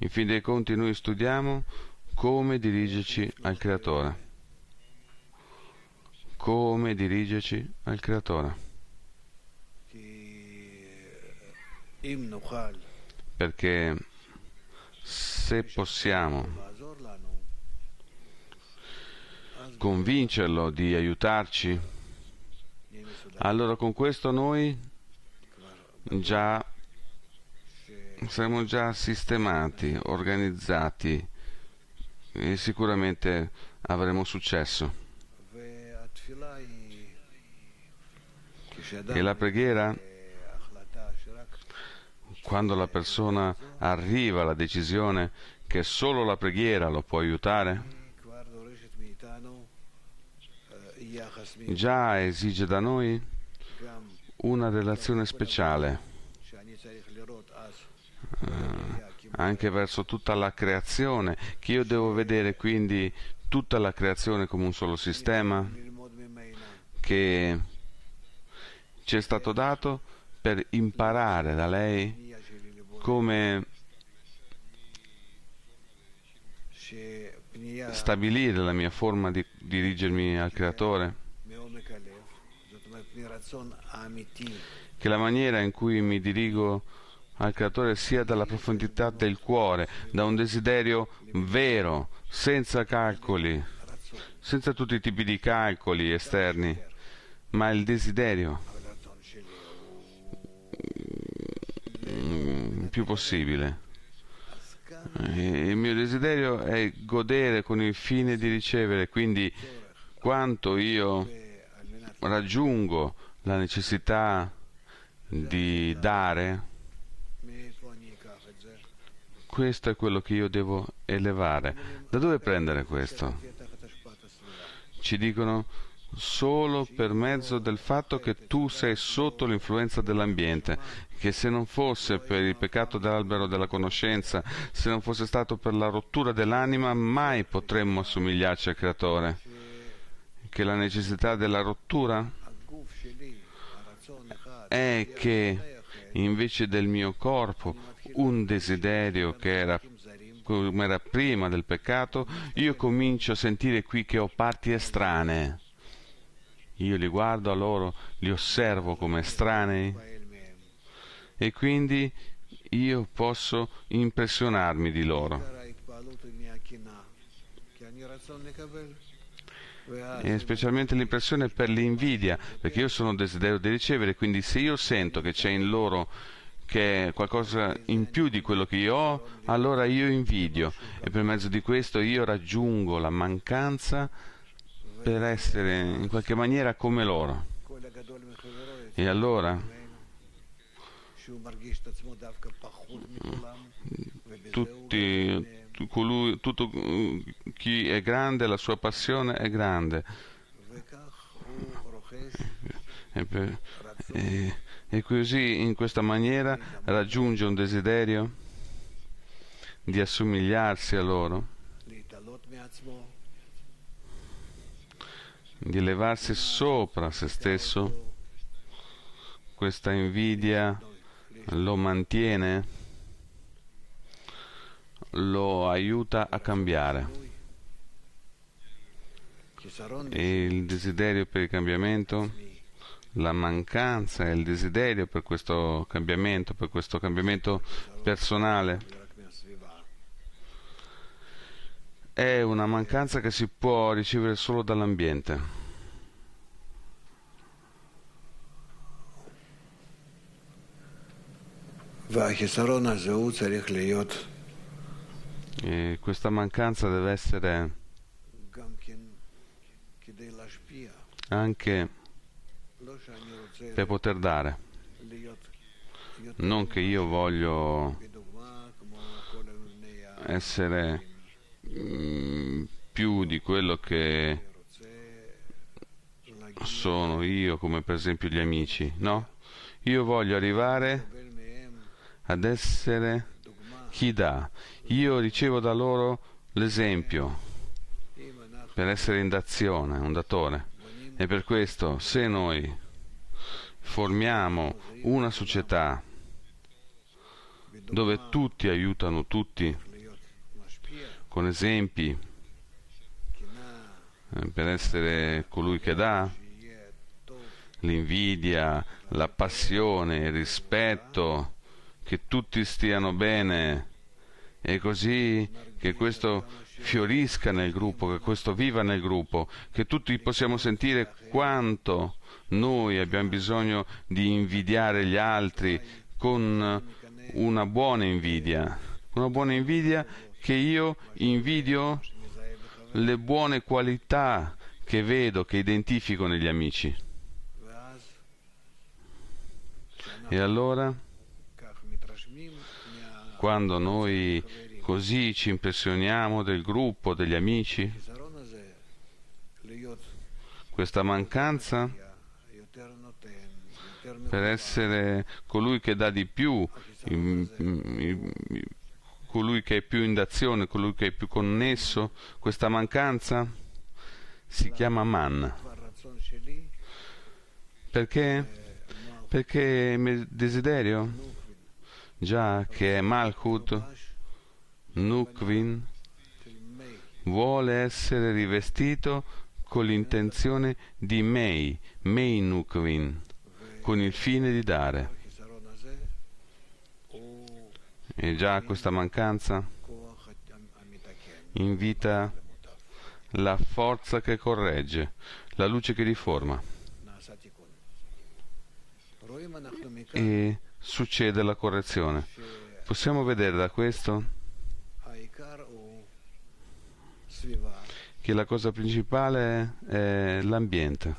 In fin dei conti noi studiamo come dirigerci al Creatore. Come dirigerci al Creatore. Perché se possiamo convincerlo di aiutarci, allora con questo noi già saremo già sistemati, organizzati e sicuramente avremo successo. E la preghiera? Quando la persona arriva alla decisione che solo la preghiera lo può aiutare? Già esige da noi una relazione speciale eh, anche verso tutta la creazione, che io devo vedere quindi tutta la creazione come un solo sistema che ci è stato dato per imparare da lei come stabilire la mia forma di dirigermi al creatore che la maniera in cui mi dirigo al Creatore sia dalla profondità del cuore, da un desiderio vero, senza calcoli, senza tutti i tipi di calcoli esterni, ma il desiderio più possibile. Il mio desiderio è godere con il fine di ricevere, quindi quanto io raggiungo la necessità di dare, questo è quello che io devo elevare. Da dove prendere questo? Ci dicono solo per mezzo del fatto che tu sei sotto l'influenza dell'ambiente, che se non fosse per il peccato dell'albero della conoscenza, se non fosse stato per la rottura dell'anima, mai potremmo assomigliarci al Creatore. Che la necessità della rottura è che invece del mio corpo un desiderio che era come era prima del peccato, io comincio a sentire qui che ho parti estranee. Io li guardo a loro, li osservo come estranei e quindi io posso impressionarmi di loro. E specialmente l'impressione per l'invidia, perché io sono desiderio di ricevere, quindi se io sento che c'è in loro che è qualcosa in più di quello che io ho, allora io invidio e per mezzo di questo io raggiungo la mancanza per essere in qualche maniera come loro. E allora tutti, colui, tutto chi è grande, la sua passione è grande. E per, e, e così in questa maniera raggiunge un desiderio di assomigliarsi a loro, di elevarsi sopra se stesso. Questa invidia lo mantiene, lo aiuta a cambiare. E il desiderio per il cambiamento la mancanza e il desiderio per questo cambiamento, per questo cambiamento personale. È una mancanza che si può ricevere solo dall'ambiente. E questa mancanza deve essere anche per poter dare. Non che io voglio essere mm, più di quello che sono io, come per esempio gli amici, no? Io voglio arrivare ad essere chi dà. Io ricevo da loro l'esempio per essere in d'azione, un datore. E per questo, se noi formiamo una società dove tutti aiutano tutti, con esempi, eh, per essere colui che dà, l'invidia, la passione, il rispetto, che tutti stiano bene, e così che questo fiorisca nel gruppo, che questo viva nel gruppo, che tutti possiamo sentire quanto noi abbiamo bisogno di invidiare gli altri con una buona invidia, una buona invidia che io invidio le buone qualità che vedo, che identifico negli amici. E allora quando noi così ci impressioniamo del gruppo, degli amici, questa mancanza per essere colui che dà di più, colui che è più in d'azione, colui che è più connesso, questa mancanza si chiama man. Perché? Perché il mio desiderio già che Malchut Nukvin vuole essere rivestito con l'intenzione di Mei, Mei Nukvin, con il fine di dare. E già questa mancanza invita la forza che corregge, la luce che riforma. E succede la correzione. Possiamo vedere da questo che la cosa principale è l'ambiente,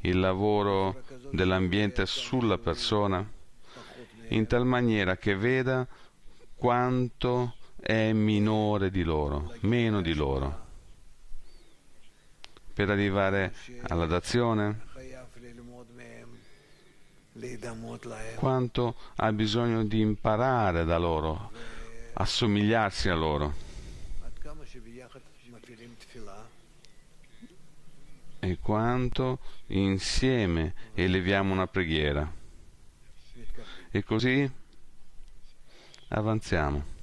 il lavoro dell'ambiente sulla persona, in tal maniera che veda quanto è minore di loro, meno di loro, per arrivare alla dazione quanto ha bisogno di imparare da loro, assomigliarsi a loro. E quanto insieme eleviamo una preghiera. E così avanziamo.